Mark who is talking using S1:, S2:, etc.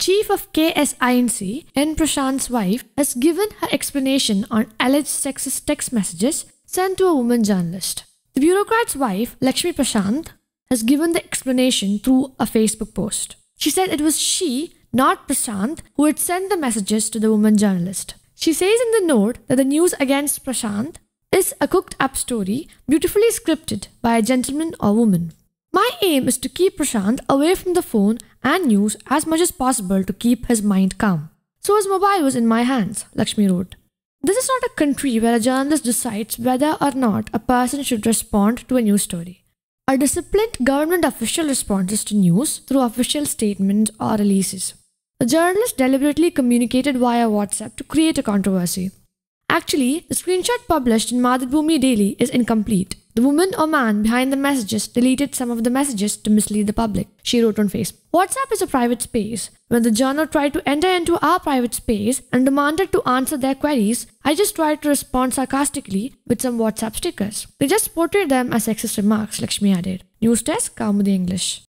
S1: Chief of KSINC, N. Prashant's wife, has given her explanation on alleged sexist text messages sent to a woman journalist. The bureaucrat's wife, Lakshmi Prashant, has given the explanation through a Facebook post. She said it was she, not Prashant, who had sent the messages to the woman journalist. She says in the note that the news against Prashant is a cooked up story, beautifully scripted by a gentleman or woman. My aim is to keep Prashant away from the phone and news as much as possible to keep his mind calm. So his mobile was in my hands, Lakshmi wrote. This is not a country where a journalist decides whether or not a person should respond to a news story. A disciplined government official responds to news through official statements or releases. The journalist deliberately communicated via WhatsApp to create a controversy. Actually, the screenshot published in Madhubumi Daily is incomplete. The woman or man behind the messages deleted some of the messages to mislead the public, she wrote on Facebook. WhatsApp is a private space. When the journal tried to enter into our private space and demanded to answer their queries, I just tried to respond sarcastically with some WhatsApp stickers. They just portrayed them as sexist remarks, Lakshmi added. News Desk, Kaumudi English.